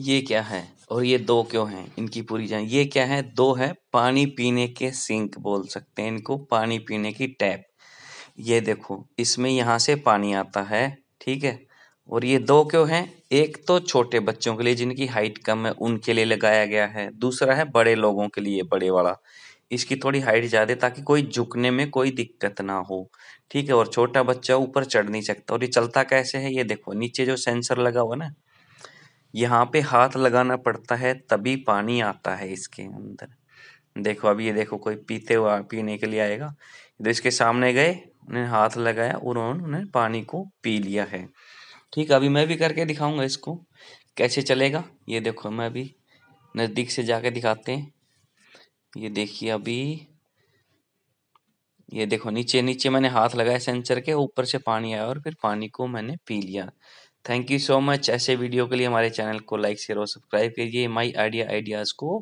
ये क्या है और ये दो क्यों हैं इनकी पूरी जान ये क्या है दो है पानी पीने के सिंक बोल सकते हैं इनको पानी पीने की टैप ये देखो इसमें यहाँ से पानी आता है ठीक है और ये दो क्यों हैं एक तो छोटे बच्चों के लिए जिनकी हाइट कम है उनके लिए लगाया गया है दूसरा है बड़े लोगों के लिए बड़े वाला इसकी थोड़ी हाइट ज़्यादा ताकि कोई झुकने में कोई दिक्कत ना हो ठीक है और छोटा बच्चा ऊपर चढ़ नहीं सकता और ये चलता कैसे है ये देखो नीचे जो सेंसर लगा हुआ ना यहाँ पे हाथ लगाना पड़ता है तभी पानी आता है इसके अंदर देखो अभी ये देखो कोई पीते हुआ पीने के लिए आएगा तो इसके सामने गए उन्हें हाथ लगाया और उन्होंने पानी को पी लिया है ठीक अभी मैं भी करके दिखाऊंगा इसको कैसे चलेगा ये देखो मैं अभी नज़दीक से जाके दिखाते हैं ये देखिए अभी ये देखो नीचे नीचे मैंने हाथ लगाया सेंसर के ऊपर से पानी आया और फिर पानी को मैंने पी लिया थैंक यू सो मच ऐसे वीडियो के लिए हमारे चैनल को लाइक शेयर और सब्सक्राइब करिए माई आइडिया आइडियाज़ को